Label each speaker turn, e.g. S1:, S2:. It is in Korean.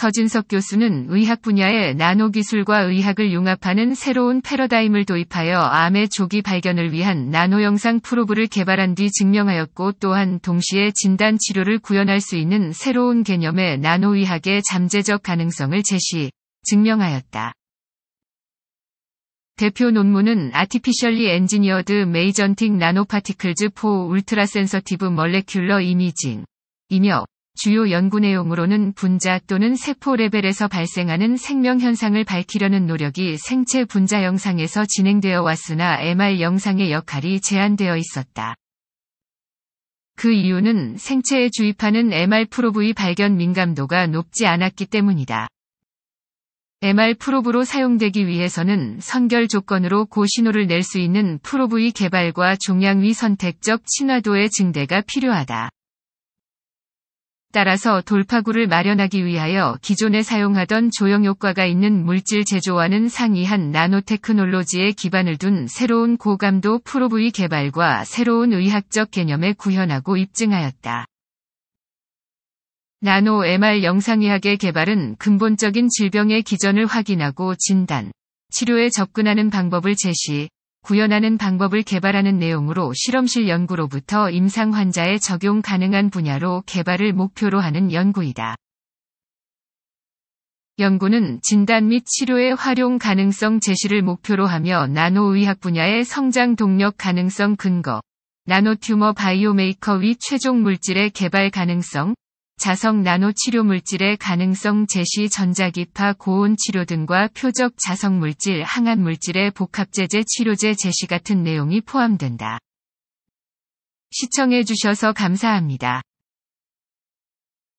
S1: 서진석 교수는 의학 분야에 나노기술과 의학을 융합하는 새로운 패러다임을 도입하여 암의 조기 발견을 위한 나노영상 프로브를 개발한 뒤 증명하였고 또한 동시에 진단 치료를 구현할 수 있는 새로운 개념의 나노의학의 잠재적 가능성을 제시, 증명하였다. 대표 논문은 Artificially Engineered Magentic Nanoparticles for Ultra Sensitive Molecular Imaging 이며 주요 연구 내용으로는 분자 또는 세포 레벨에서 발생하는 생명 현상을 밝히려는 노력이 생체 분자 영상에서 진행되어 왔으나 MR 영상의 역할이 제한되어 있었다. 그 이유는 생체에 주입하는 MR 프로브의 발견 민감도가 높지 않았기 때문이다. MR 프로브로 사용되기 위해서는 선결 조건으로 고신호를 낼 수 있는 프로브의 개발과 종양위 선택적 친화도의 증대가 필요하다. 따라서 돌파구를 마련하기 위하여 기존에 사용하던 조형효과가 있는 물질 제조와는 상이한 나노테크놀로지에 기반을 둔 새로운 고감도 프로브이 개발과 새로운 의학적 개념에 구현하고 입증하였다. 나노 MR 영상의학의 개발은 근본적인 질병의 기전을 확인하고 진단, 치료에 접근하는 방법을 제시, 구현하는 방법을 개발하는 내용으로 실험실 연구로부터 임상 환자에 적용 가능한 분야로 개발을 목표로 하는 연구이다. 연구는 진단 및 치료의 활용 가능성 제시를 목표로 하며 나노의학 분야의 성장 동력 가능성 근거, 나노튜머 바이오메이커 위 최종 물질의 개발 가능성, 자석 나노 치료 물질의 가능성 제시 전자기파 고온 치료 등과 표적 자석 물질 항암 물질의 복합제제 치료제 제시 같은 내용이 포함된다. 시청해주셔서 감사합니다.